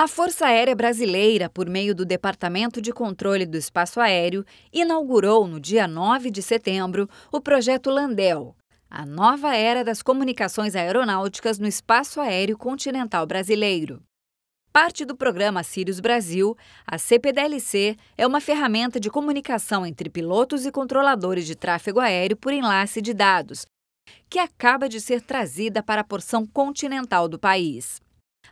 A Força Aérea Brasileira, por meio do Departamento de Controle do Espaço Aéreo, inaugurou no dia 9 de setembro o projeto Landel, a nova era das comunicações aeronáuticas no espaço aéreo continental brasileiro. Parte do programa Sirius Brasil, a CPDLC é uma ferramenta de comunicação entre pilotos e controladores de tráfego aéreo por enlace de dados, que acaba de ser trazida para a porção continental do país.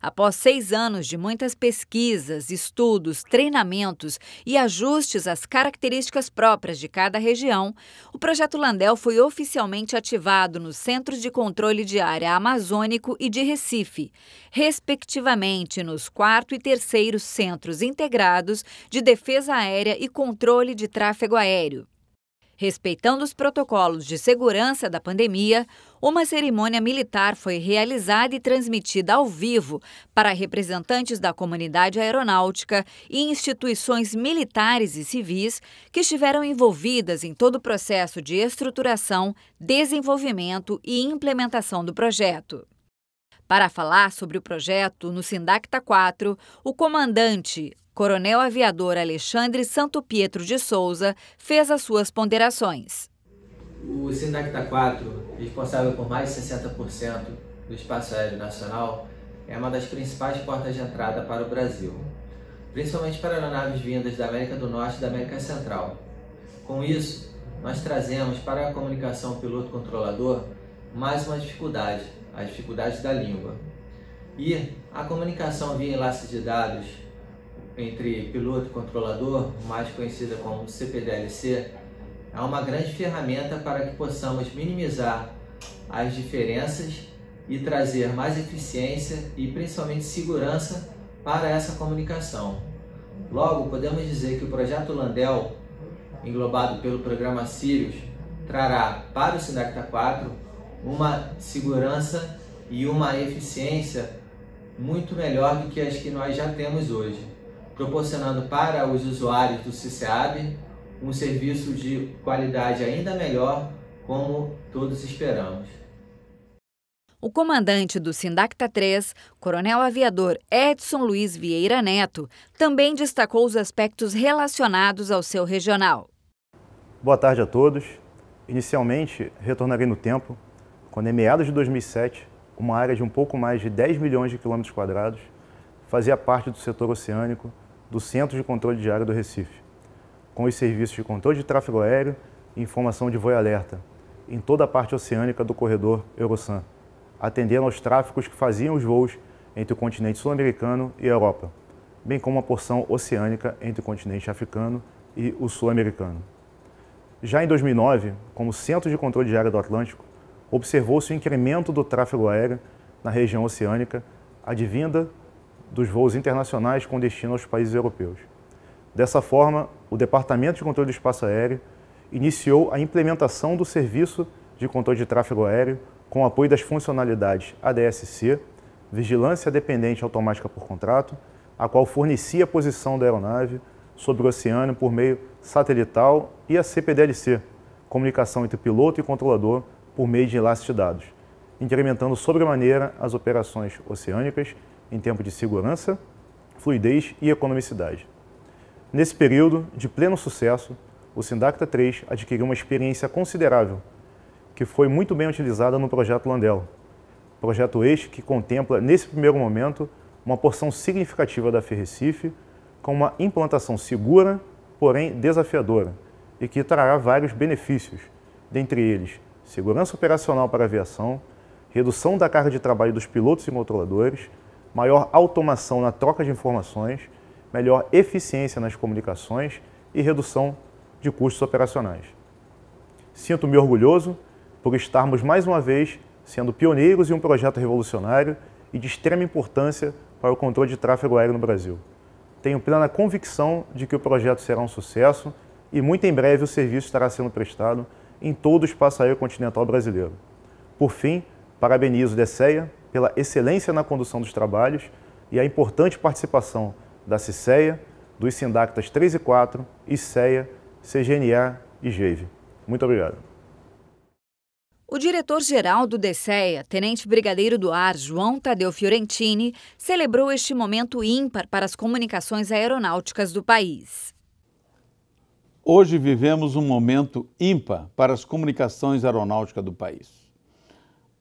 Após seis anos de muitas pesquisas, estudos, treinamentos e ajustes às características próprias de cada região, o projeto Landel foi oficialmente ativado nos centros de Controle de Área Amazônico e de Recife, respectivamente nos 4 e 3 Centros Integrados de Defesa Aérea e Controle de Tráfego Aéreo. Respeitando os protocolos de segurança da pandemia, uma cerimônia militar foi realizada e transmitida ao vivo para representantes da comunidade aeronáutica e instituições militares e civis que estiveram envolvidas em todo o processo de estruturação, desenvolvimento e implementação do projeto. Para falar sobre o projeto no Sindacta 4, o comandante Coronel Aviador Alexandre Santo Pietro de Souza fez as suas ponderações. O Sindacta 4, responsável por mais de 60% do espaço aéreo nacional, é uma das principais portas de entrada para o Brasil, principalmente para aeronaves vindas da América do Norte e da América Central. Com isso, nós trazemos para a comunicação piloto-controlador mais uma dificuldade, a dificuldade da língua. E a comunicação via enlace de dados entre piloto e controlador, mais conhecida como CPDLC, é uma grande ferramenta para que possamos minimizar as diferenças e trazer mais eficiência e principalmente segurança para essa comunicação. Logo, podemos dizer que o projeto Landel, englobado pelo programa Sirius, trará para o Sinecta 4 uma segurança e uma eficiência muito melhor do que as que nós já temos hoje proporcionando para os usuários do CICEAB um serviço de qualidade ainda melhor, como todos esperamos. O comandante do Sindacta 3, Coronel Aviador Edson Luiz Vieira Neto, também destacou os aspectos relacionados ao seu regional. Boa tarde a todos. Inicialmente, retornarei no tempo, quando em meados de 2007, uma área de um pouco mais de 10 milhões de quilômetros quadrados fazia parte do setor oceânico do Centro de Controle de Área do Recife, com os serviços de controle de tráfego aéreo e informação de voo alerta, em toda a parte oceânica do corredor Eurosan, atendendo aos tráficos que faziam os voos entre o continente sul-americano e a Europa, bem como a porção oceânica entre o continente africano e o sul-americano. Já em 2009, como Centro de Controle de Área do Atlântico, observou-se o incremento do tráfego aéreo na região oceânica, advinda dos voos internacionais com destino aos países europeus. Dessa forma, o Departamento de Controle do Espaço Aéreo iniciou a implementação do Serviço de Controle de Tráfego Aéreo com apoio das funcionalidades ADSC, Vigilância Dependente Automática por Contrato, a qual fornecia a posição da aeronave sobre o oceano por meio satelital e a CPDLC, Comunicação entre piloto e controlador por meio de enlaces de dados, incrementando sobremaneira as operações oceânicas em tempo de segurança, fluidez e economicidade. Nesse período de pleno sucesso, o Sindacta 3 adquiriu uma experiência considerável, que foi muito bem utilizada no projeto Landel. Projeto este que contempla, nesse primeiro momento, uma porção significativa da Ferrecife, com uma implantação segura, porém desafiadora, e que trará vários benefícios, dentre eles segurança operacional para a aviação, redução da carga de trabalho dos pilotos e controladores, maior automação na troca de informações, melhor eficiência nas comunicações e redução de custos operacionais. Sinto-me orgulhoso por estarmos mais uma vez sendo pioneiros em um projeto revolucionário e de extrema importância para o controle de tráfego aéreo no Brasil. Tenho plena convicção de que o projeto será um sucesso e muito em breve o serviço estará sendo prestado em todo o espaço aéreo continental brasileiro. Por fim, Parabenizo o DECEA pela excelência na condução dos trabalhos e a importante participação da CICEA, dos Sindactas 3 e 4, ICEA, CGNA e GEIVE. Muito obrigado. O diretor-geral do DECEA, Tenente Brigadeiro do Ar, João Tadeu Fiorentini, celebrou este momento ímpar para as comunicações aeronáuticas do país. Hoje vivemos um momento ímpar para as comunicações aeronáuticas do país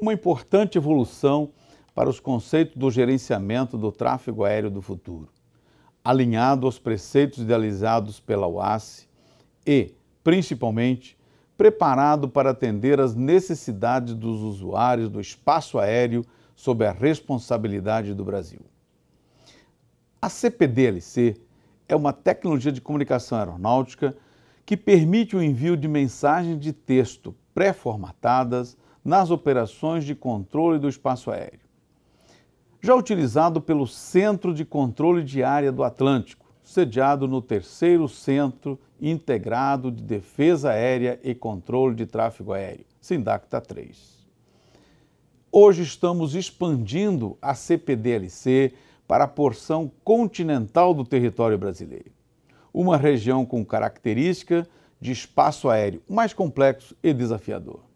uma importante evolução para os conceitos do gerenciamento do tráfego aéreo do futuro, alinhado aos preceitos idealizados pela OAS e, principalmente, preparado para atender às necessidades dos usuários do espaço aéreo sob a responsabilidade do Brasil. A CPDLC é uma tecnologia de comunicação aeronáutica que permite o envio de mensagens de texto pré-formatadas nas operações de controle do espaço aéreo. Já utilizado pelo Centro de Controle de Área do Atlântico, sediado no terceiro Centro Integrado de Defesa Aérea e Controle de Tráfego Aéreo, Sindacta 3. Hoje estamos expandindo a CPDLC para a porção continental do território brasileiro. Uma região com característica de espaço aéreo mais complexo e desafiador.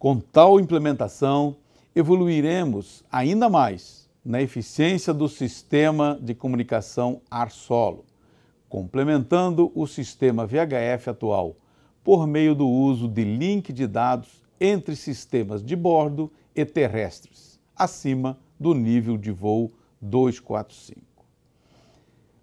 Com tal implementação, evoluiremos ainda mais na eficiência do sistema de comunicação ar-solo, complementando o sistema VHF atual por meio do uso de link de dados entre sistemas de bordo e terrestres, acima do nível de voo 245.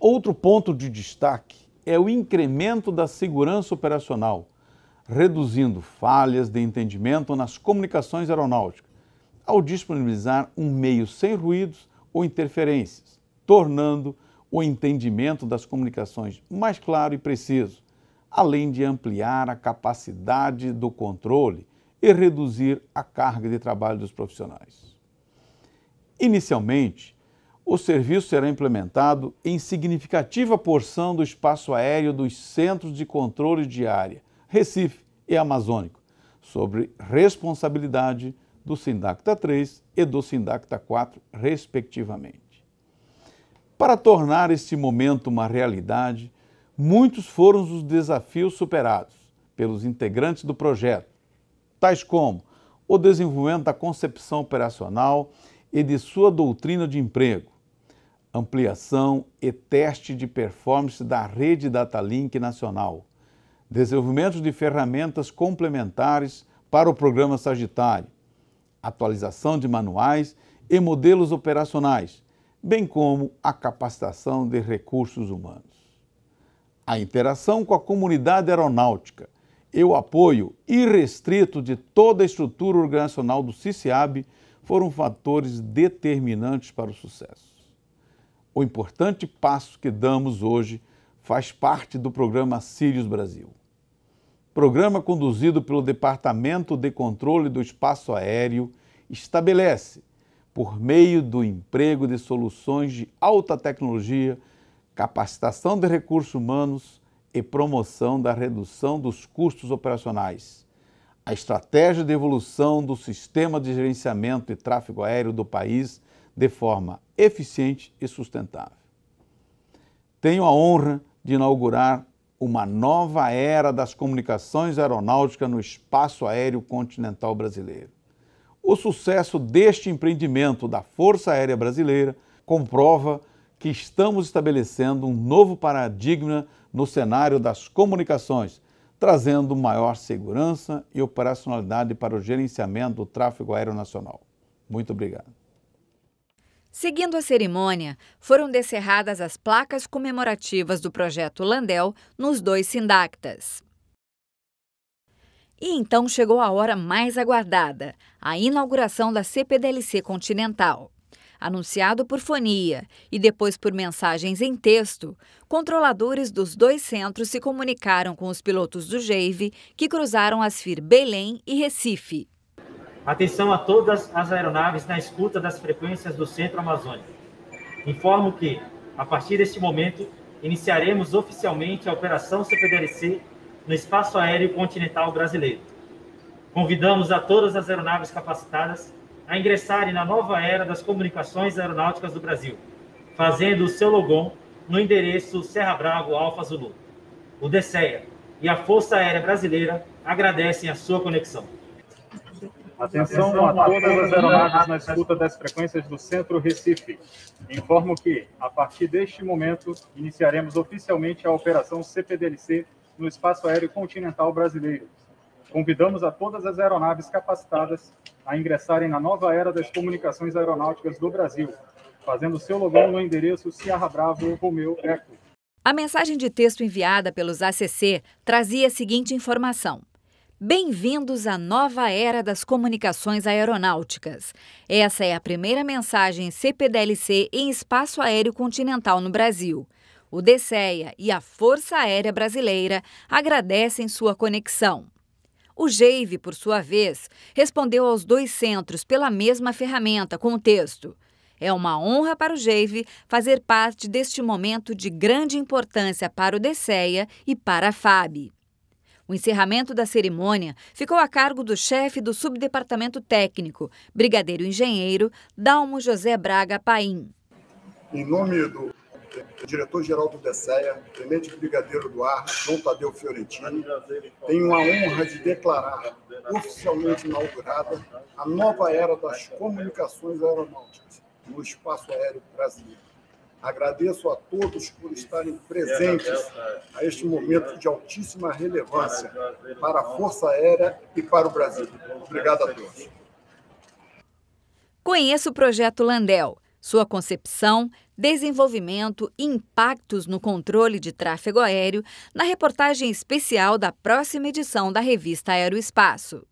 Outro ponto de destaque é o incremento da segurança operacional reduzindo falhas de entendimento nas comunicações aeronáuticas, ao disponibilizar um meio sem ruídos ou interferências, tornando o entendimento das comunicações mais claro e preciso, além de ampliar a capacidade do controle e reduzir a carga de trabalho dos profissionais. Inicialmente, o serviço será implementado em significativa porção do espaço aéreo dos centros de controle de área, Recife e Amazônico, sobre responsabilidade do Sindacta 3 e do Sindacta 4, respectivamente. Para tornar este momento uma realidade, muitos foram os desafios superados pelos integrantes do projeto, tais como o desenvolvimento da concepção operacional e de sua doutrina de emprego, ampliação e teste de performance da rede Datalink nacional, desenvolvimento de ferramentas complementares para o programa Sagitário, atualização de manuais e modelos operacionais, bem como a capacitação de recursos humanos. A interação com a comunidade aeronáutica e o apoio irrestrito de toda a estrutura organizacional do CICIAB foram fatores determinantes para o sucesso. O importante passo que damos hoje faz parte do programa Sirius Brasil programa conduzido pelo Departamento de Controle do Espaço Aéreo, estabelece, por meio do emprego de soluções de alta tecnologia, capacitação de recursos humanos e promoção da redução dos custos operacionais, a estratégia de evolução do sistema de gerenciamento e tráfego aéreo do país de forma eficiente e sustentável. Tenho a honra de inaugurar uma nova era das comunicações aeronáuticas no espaço aéreo continental brasileiro. O sucesso deste empreendimento da Força Aérea Brasileira comprova que estamos estabelecendo um novo paradigma no cenário das comunicações, trazendo maior segurança e operacionalidade para o gerenciamento do tráfego aéreo nacional. Muito obrigado. Seguindo a cerimônia, foram descerradas as placas comemorativas do projeto Landel nos dois sindactas. E então chegou a hora mais aguardada, a inauguração da CPDLC Continental. Anunciado por fonia e depois por mensagens em texto, controladores dos dois centros se comunicaram com os pilotos do GEIVE que cruzaram as FIR Belém e Recife. Atenção a todas as aeronaves na escuta das frequências do Centro Amazônico. Informo que, a partir deste momento, iniciaremos oficialmente a operação CPDLC no espaço aéreo continental brasileiro. Convidamos a todas as aeronaves capacitadas a ingressarem na nova era das comunicações aeronáuticas do Brasil, fazendo o seu logon no endereço Serra Bravo Alfa Zulu. O DSEA e a Força Aérea Brasileira agradecem a sua conexão. Atenção a todas as aeronaves na escuta das frequências do Centro Recife. Informo que, a partir deste momento, iniciaremos oficialmente a operação CPDLC no espaço aéreo continental brasileiro. Convidamos a todas as aeronaves capacitadas a ingressarem na nova era das comunicações aeronáuticas do Brasil, fazendo seu logão no endereço Sierra Bravo Romeu Eco. A mensagem de texto enviada pelos ACC trazia a seguinte informação. Bem-vindos à nova era das comunicações aeronáuticas. Essa é a primeira mensagem CPDLC em espaço aéreo continental no Brasil. O DCEA e a Força Aérea Brasileira agradecem sua conexão. O GEIVE, por sua vez, respondeu aos dois centros pela mesma ferramenta com o texto. É uma honra para o GEIVE fazer parte deste momento de grande importância para o DCEA e para a FAB. O encerramento da cerimônia ficou a cargo do chefe do subdepartamento técnico, brigadeiro engenheiro Dalmo José Braga Paim. Em nome do diretor-geral do DECEA, tenente brigadeiro do ar, João Tadeu Fiorentino, tenho a honra de declarar oficialmente inaugurada a nova era das comunicações aeronáuticas no espaço aéreo brasileiro. Agradeço a todos por estarem presentes a este momento de altíssima relevância para a Força Aérea e para o Brasil. Obrigado a todos. Conheça o projeto Landel, sua concepção, desenvolvimento e impactos no controle de tráfego aéreo, na reportagem especial da próxima edição da revista Aeroespaço.